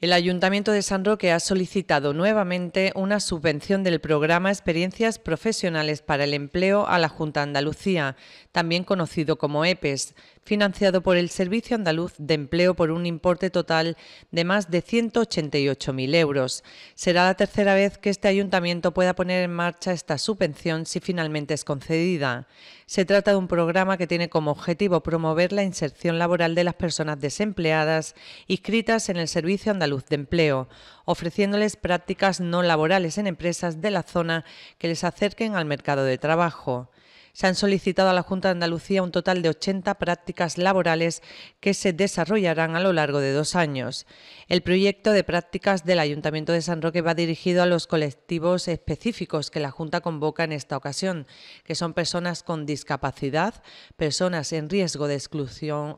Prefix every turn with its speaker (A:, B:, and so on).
A: El Ayuntamiento de San Roque ha solicitado nuevamente una subvención del programa Experiencias Profesionales para el Empleo a la Junta Andalucía, también conocido como EPES, financiado por el Servicio Andaluz de Empleo por un importe total de más de 188.000 euros. Será la tercera vez que este ayuntamiento pueda poner en marcha esta subvención si finalmente es concedida. Se trata de un programa que tiene como objetivo promover la inserción laboral de las personas desempleadas inscritas en el Servicio Andaluz de Empleo, ofreciéndoles prácticas no laborales en empresas de la zona que les acerquen al mercado de trabajo se han solicitado a la Junta de Andalucía un total de 80 prácticas laborales que se desarrollarán a lo largo de dos años. El proyecto de prácticas del Ayuntamiento de San Roque va dirigido a los colectivos específicos que la Junta convoca en esta ocasión, que son personas con discapacidad, personas en riesgo de exclusión